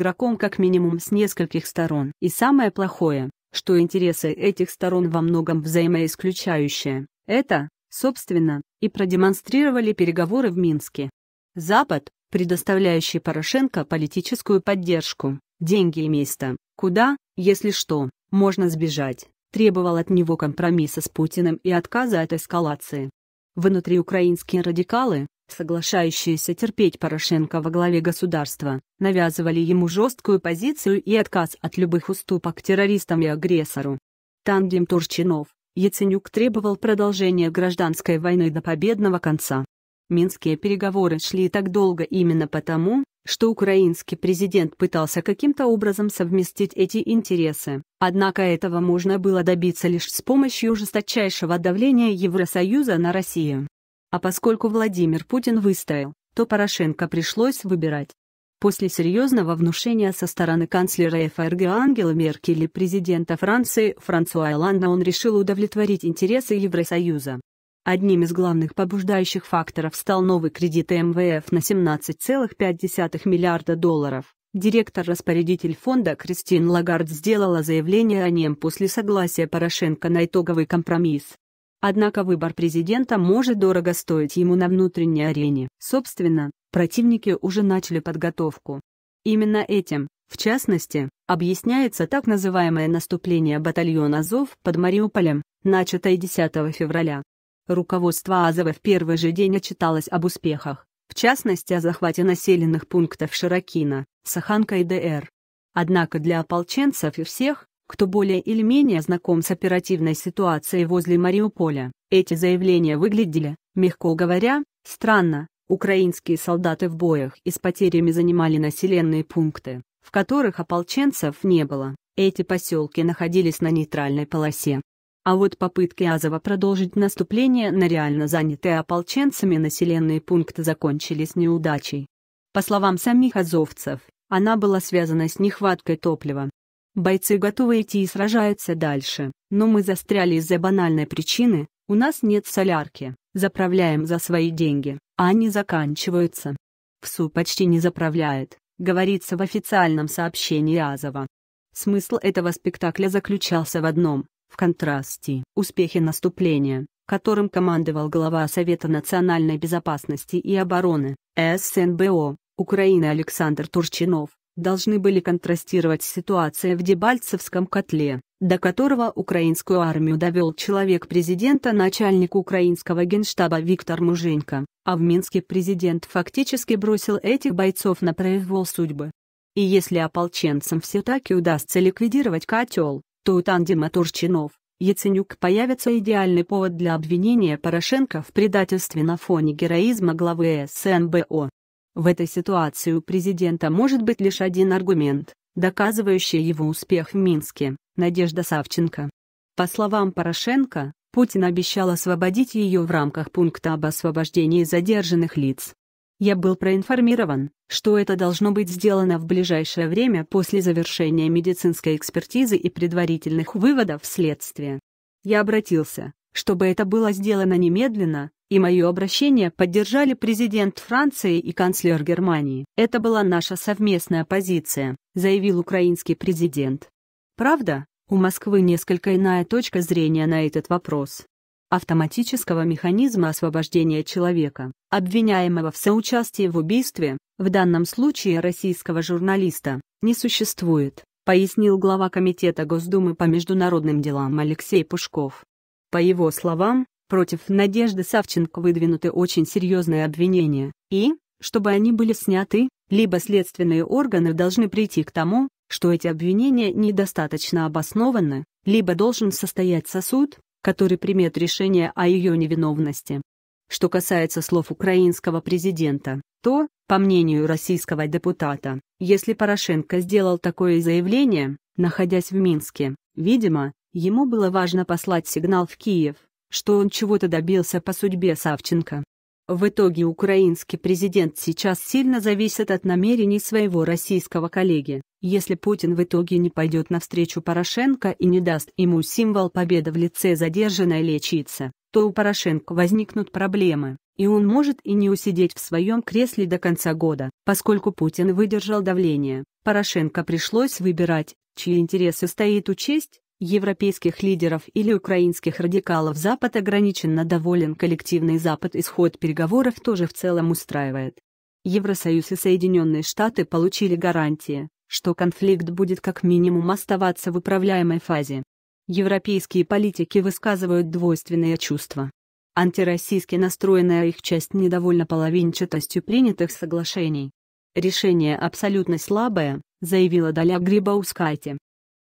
игроком как минимум с нескольких сторон. И самое плохое, что интересы этих сторон во многом взаимоисключающие. Это, собственно, и продемонстрировали переговоры в Минске. Запад, предоставляющий Порошенко политическую поддержку, деньги и место, куда, если что, можно сбежать, требовал от него компромисса с Путиным и отказа от эскалации. Внутри украинские радикалы, соглашающиеся терпеть Порошенко во главе государства, навязывали ему жесткую позицию и отказ от любых уступок террористам и агрессору. Тандем Турчинов, Яценюк требовал продолжения гражданской войны до победного конца. Минские переговоры шли так долго именно потому, что украинский президент пытался каким-то образом совместить эти интересы, однако этого можно было добиться лишь с помощью жесточайшего давления Евросоюза на Россию. А поскольку Владимир Путин выстоял, то Порошенко пришлось выбирать. После серьезного внушения со стороны канцлера ФРГ Ангела Меркель и президента Франции Франсуа Оланда он решил удовлетворить интересы Евросоюза. Одним из главных побуждающих факторов стал новый кредит МВФ на 17,5 миллиарда долларов. Директор-распорядитель фонда Кристин Лагард сделала заявление о нем после согласия Порошенко на итоговый компромисс, Однако выбор президента может дорого стоить ему на внутренней арене. Собственно, противники уже начали подготовку. Именно этим, в частности, объясняется так называемое наступление батальона Азов под Мариуполем, начатое 10 февраля. Руководство Азова в первый же день отчиталось об успехах, в частности о захвате населенных пунктов Широкина, Саханка и ДР. Однако для ополченцев и всех, кто более или менее знаком с оперативной ситуацией возле Мариуполя. Эти заявления выглядели, мягко говоря, странно. Украинские солдаты в боях и с потерями занимали населенные пункты, в которых ополченцев не было. Эти поселки находились на нейтральной полосе. А вот попытки Азова продолжить наступление на реально занятые ополченцами населенные пункты закончились неудачей. По словам самих азовцев, она была связана с нехваткой топлива, Бойцы готовы идти и сражаются дальше, но мы застряли из-за банальной причины, у нас нет солярки, заправляем за свои деньги, а они заканчиваются. ВСУ почти не заправляет, говорится в официальном сообщении Азова. Смысл этого спектакля заключался в одном – в контрасте. Успехи наступления, которым командовал глава Совета национальной безопасности и обороны, СНБО, Украины Александр Турчинов, должны были контрастировать ситуация в Дебальцевском котле, до которого украинскую армию довел человек президента начальник украинского генштаба Виктор Муженько, а в Минске президент фактически бросил этих бойцов на произвол судьбы. И если ополченцам все-таки удастся ликвидировать котел, то у тандема Турчинов, Яценюк появится идеальный повод для обвинения Порошенко в предательстве на фоне героизма главы СНБО. В этой ситуации у президента может быть лишь один аргумент, доказывающий его успех в Минске – Надежда Савченко. По словам Порошенко, Путин обещал освободить ее в рамках пункта об освобождении задержанных лиц. Я был проинформирован, что это должно быть сделано в ближайшее время после завершения медицинской экспертизы и предварительных выводов следствия. Я обратился, чтобы это было сделано немедленно, и мое обращение поддержали президент Франции и канцлер Германии. Это была наша совместная позиция, заявил украинский президент. Правда, у Москвы несколько иная точка зрения на этот вопрос. Автоматического механизма освобождения человека, обвиняемого в соучастии в убийстве, в данном случае российского журналиста, не существует, пояснил глава Комитета Госдумы по международным делам Алексей Пушков. По его словам, Против Надежды Савченко выдвинуты очень серьезные обвинения, и, чтобы они были сняты, либо следственные органы должны прийти к тому, что эти обвинения недостаточно обоснованы, либо должен состояться суд, который примет решение о ее невиновности. Что касается слов украинского президента, то, по мнению российского депутата, если Порошенко сделал такое заявление, находясь в Минске, видимо, ему было важно послать сигнал в Киев, что он чего-то добился по судьбе Савченко. В итоге украинский президент сейчас сильно зависит от намерений своего российского коллеги. Если Путин в итоге не пойдет навстречу Порошенко и не даст ему символ победы в лице задержанной лечиться, то у Порошенко возникнут проблемы, и он может и не усидеть в своем кресле до конца года. Поскольку Путин выдержал давление, Порошенко пришлось выбирать, чьи интересы стоит учесть, европейских лидеров или украинских радикалов Запад ограниченно доволен коллективный Запад исход переговоров тоже в целом устраивает. Евросоюз и Соединенные Штаты получили гарантии, что конфликт будет как минимум оставаться в управляемой фазе. Европейские политики высказывают двойственные чувства. Антироссийски настроенная их часть недовольна половинчатостью принятых соглашений. «Решение абсолютно слабое», — заявила Даля Грибаускайте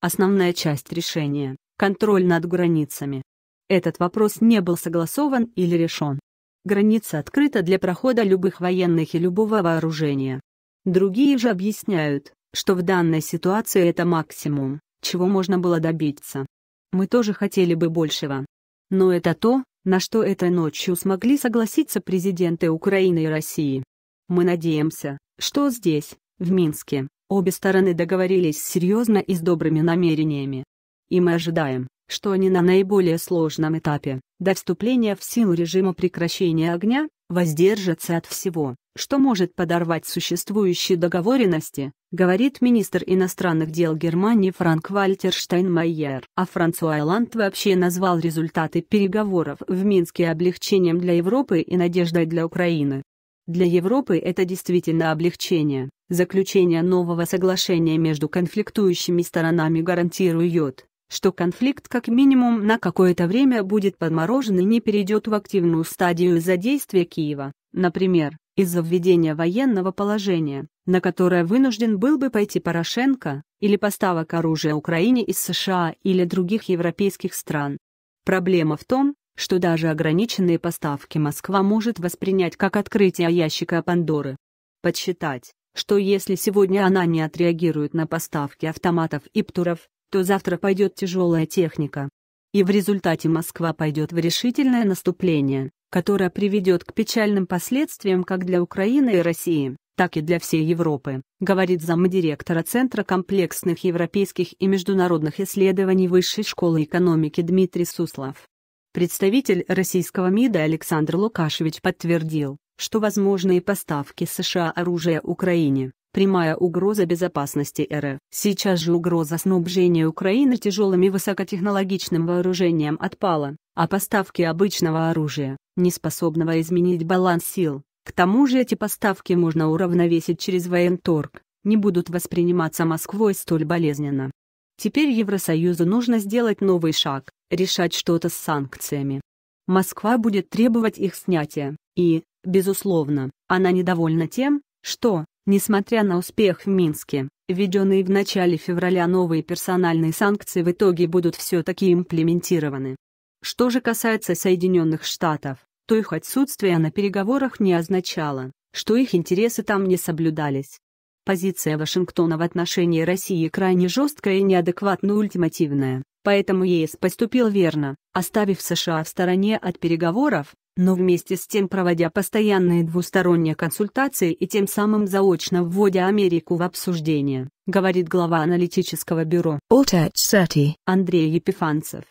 основная часть решения – контроль над границами. Этот вопрос не был согласован или решен. Граница открыта для прохода любых военных и любого вооружения. Другие же объясняют, что в данной ситуации это максимум, чего можно было добиться. Мы тоже хотели бы большего. Но это то, на что этой ночью смогли согласиться президенты Украины и России. Мы надеемся, что здесь, в Минске, Обе стороны договорились серьезно и с добрыми намерениями. И мы ожидаем, что они на наиболее сложном этапе, до вступления в силу режима прекращения огня, воздержатся от всего, что может подорвать существующие договоренности, говорит министр иностранных дел Германии Франк Вальтер Штайнмайер. А Франсуа Ланд вообще назвал результаты переговоров в Минске облегчением для Европы и надеждой для Украины. Для Европы это действительно облегчение, Заключение нового соглашения между конфликтующими сторонами гарантирует, что конфликт как минимум на какое-то время будет подморожен и не перейдет в активную стадию из-за действия Киева, например, из-за введения военного положения, на которое вынужден был бы пойти Порошенко, или поставок оружия Украине из США или других европейских стран. Проблема в том, что даже ограниченные поставки Москва может воспринять как открытие ящика Пандоры. Подсчитать, что если сегодня она не отреагирует на поставки автоматов и ПТУРов, то завтра пойдет тяжелая техника. И в результате Москва пойдет в решительное наступление, которое приведет к печальным последствиям как для Украины и России, так и для всей Европы, говорит замдиректора Центра комплексных европейских и международных исследований Высшей школы экономики Дмитрий Суслов. Представитель российского МИДа Александр Лукашевич подтвердил, что возможные поставки США оружия Украине – прямая угроза безопасности РФ. Сейчас же угроза снабжения Украины тяжелым и высокотехнологичным вооружением отпала, а поставки обычного оружия, не способного изменить баланс сил, к тому же эти поставки можно уравновесить через военторг, не будут восприниматься Москвой столь болезненно. Теперь Евросоюзу нужно сделать новый шаг, решать что-то с санкциями. Москва будет требовать их снятия, и, Безусловно, она недовольна тем, что, несмотря на успех в Минске, введенные в начале февраля новые персональные санкции в итоге будут все-таки имплементированы. Что же касается Соединенных Штатов, то их отсутствие на переговорах не означало, что их интересы там не соблюдались. Позиция Вашингтона в отношении России крайне жесткая и неадекватно ультимативная, поэтому ЕС поступил верно, оставив США в стороне от переговоров, но вместе с тем проводя постоянные двусторонние консультации и тем самым заочно вводя Америку в обсуждение, говорит глава аналитического бюро Андрей Епифанцев.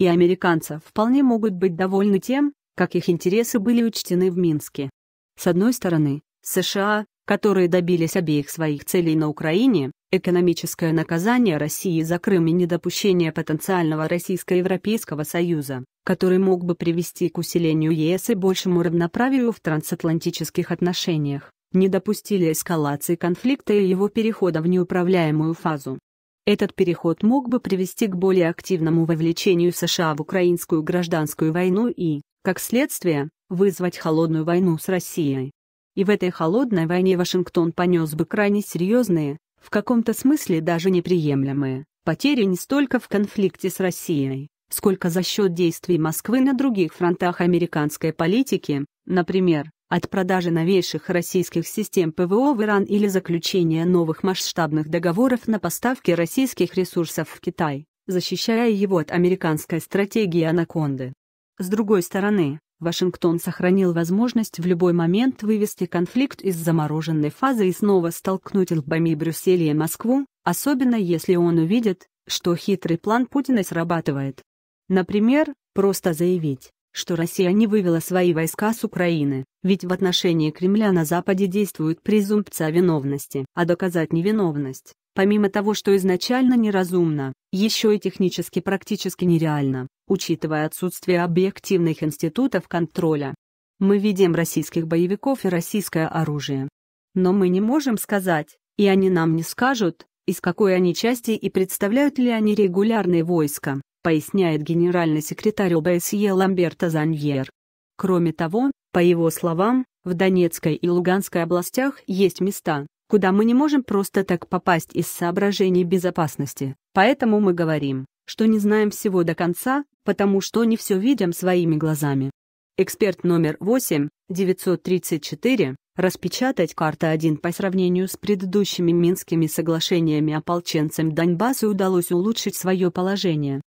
И американцы вполне могут быть довольны тем, как их интересы были учтены в Минске. С одной стороны, США, которые добились обеих своих целей на Украине, Экономическое наказание России за Крым и недопущение потенциального Российско-Европейского Союза, который мог бы привести к усилению ЕС и большему равноправию в трансатлантических отношениях, не допустили эскалации конфликта и его перехода в неуправляемую фазу. Этот переход мог бы привести к более активному вовлечению США в украинскую гражданскую войну и, как следствие, вызвать холодную войну с Россией. И в этой холодной войне Вашингтон понес бы крайне серьезные, в каком-то смысле даже неприемлемые, потери не столько в конфликте с Россией, сколько за счет действий Москвы на других фронтах американской политики, например, от продажи новейших российских систем ПВО в Иран или заключения новых масштабных договоров на поставки российских ресурсов в Китай, защищая его от американской стратегии «Анаконды». С другой стороны, Вашингтон сохранил возможность в любой момент вывести конфликт из замороженной фазы и снова столкнуть лбами Брюссель и Москву, особенно если он увидит, что хитрый план Путина срабатывает. Например, просто заявить, что Россия не вывела свои войска с Украины, ведь в отношении Кремля на Западе действует презумпция виновности, а доказать невиновность помимо того, что изначально неразумно, еще и технически практически нереально, учитывая отсутствие объективных институтов контроля. Мы видим российских боевиков и российское оружие. Но мы не можем сказать, и они нам не скажут, из какой они части и представляют ли они регулярные войска, поясняет генеральный секретарь ОБСЕ Ламберто Заньер. Кроме того, по его словам, в Донецкой и Луганской областях есть места, куда мы не можем просто так попасть из соображений безопасности. Поэтому мы говорим, что не знаем всего до конца, потому что не все видим своими глазами. Эксперт номер 8, 934, распечатать карта 1 по сравнению с предыдущими минскими соглашениями ополченцам Донбасса удалось улучшить свое положение.